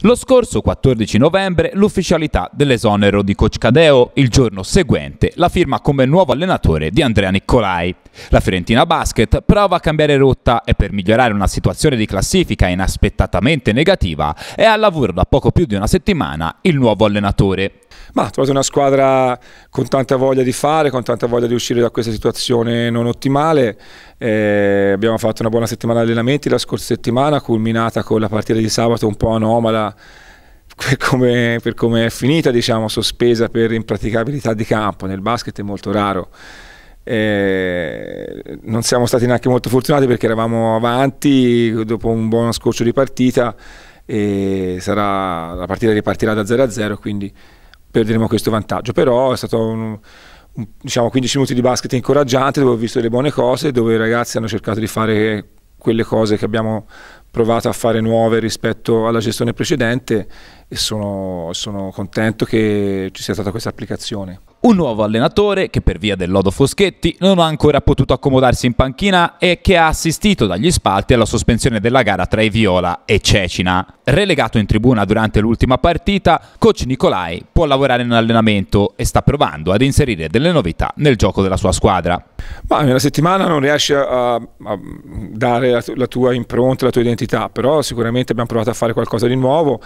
Lo scorso 14 novembre l'ufficialità dell'esonero di Coach Cadeo, il giorno seguente la firma come nuovo allenatore di Andrea Niccolai. La Fiorentina Basket prova a cambiare rotta e per migliorare una situazione di classifica inaspettatamente negativa è al lavoro da poco più di una settimana il nuovo allenatore. Ma ho trovato una squadra con tanta voglia di fare, con tanta voglia di uscire da questa situazione non ottimale. Eh, abbiamo fatto una buona settimana di allenamenti la scorsa settimana, culminata con la partita di sabato un po' anomala per come, per come è finita, diciamo, sospesa per impraticabilità di campo. Nel basket è molto raro. Eh, non siamo stati neanche molto fortunati perché eravamo avanti dopo un buon scorcio di partita e sarà, la partita ripartirà da 0 a 0 quindi perderemo questo vantaggio. Però è stato un, un, diciamo 15 minuti di basket incoraggiante dove ho visto delle buone cose, dove i ragazzi hanno cercato di fare quelle cose che abbiamo provato a fare nuove rispetto alla gestione precedente e sono, sono contento che ci sia stata questa applicazione. Un nuovo allenatore che per via del lodo Foschetti non ha ancora potuto accomodarsi in panchina e che ha assistito dagli spalti alla sospensione della gara tra i Viola e Cecina. Relegato in tribuna durante l'ultima partita, coach Nicolai può lavorare in allenamento e sta provando ad inserire delle novità nel gioco della sua squadra. Ma nella settimana non riesci a, a dare la, la tua impronta, la tua identità, però sicuramente abbiamo provato a fare qualcosa di nuovo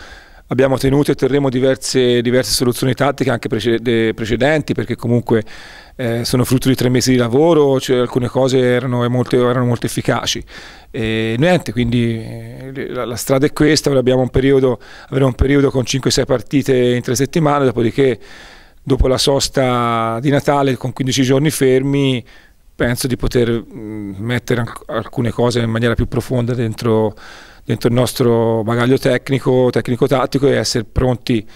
abbiamo tenuto e terremo diverse, diverse soluzioni tattiche anche precede, precedenti perché comunque eh, sono frutto di tre mesi di lavoro, cioè alcune cose erano molto, erano molto efficaci. E niente, quindi eh, la, la, strada è questa, abbiamo un periodo, avremo un periodo con 5-6 partite in tre settimane, dopodiché dopo la sosta di Natale con 15 giorni fermi penso di poter mm, mettere alcune cose in maniera più profonda dentro dentro il nostro bagaglio tecnico, tecnico-tattico e essere pronti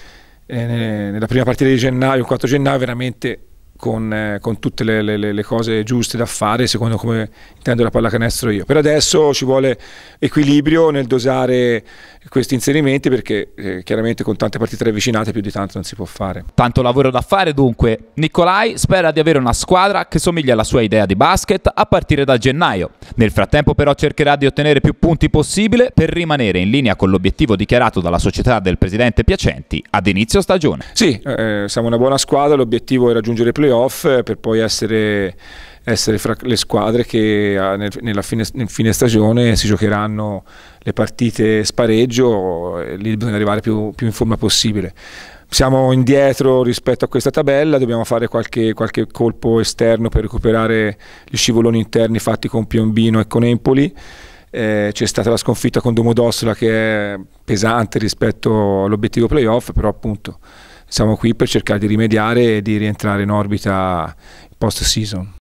eh, nella prima partita di gennaio, il 4 gennaio, veramente con, eh, con tutte le, le, le, cose giuste da fare, secondo come intendo la pallacanestro io. Per adesso ci vuole equilibrio nel dosare questi inserimenti perché eh, chiaramente con tante partite ravvicinate più di tanto non si può fare. Tanto lavoro da fare dunque. Nicolai spera di avere una squadra che somiglia alla sua idea di basket a partire da gennaio. Nel frattempo però cercherà di ottenere più punti possibile per rimanere in linea con l'obiettivo dichiarato dalla società del presidente Piacenti ad inizio stagione. Sì, eh, siamo una buona squadra, l'obiettivo è raggiungere i playoff playoff eh, per poi essere, essere fra le squadre che ah, nel fine, nel fine stagione si giocheranno le partite spareggio, eh, lì bisogna arrivare più, più in forma possibile siamo indietro rispetto a questa tabella, dobbiamo fare qualche, qualche, colpo esterno per recuperare gli scivoloni interni fatti con Piombino e con Empoli. Eh, c'è stata la sconfitta con Domodossola che è pesante rispetto all'obiettivo playoff, però appunto siamo qui per cercare di rimediare e di rientrare in orbita post season.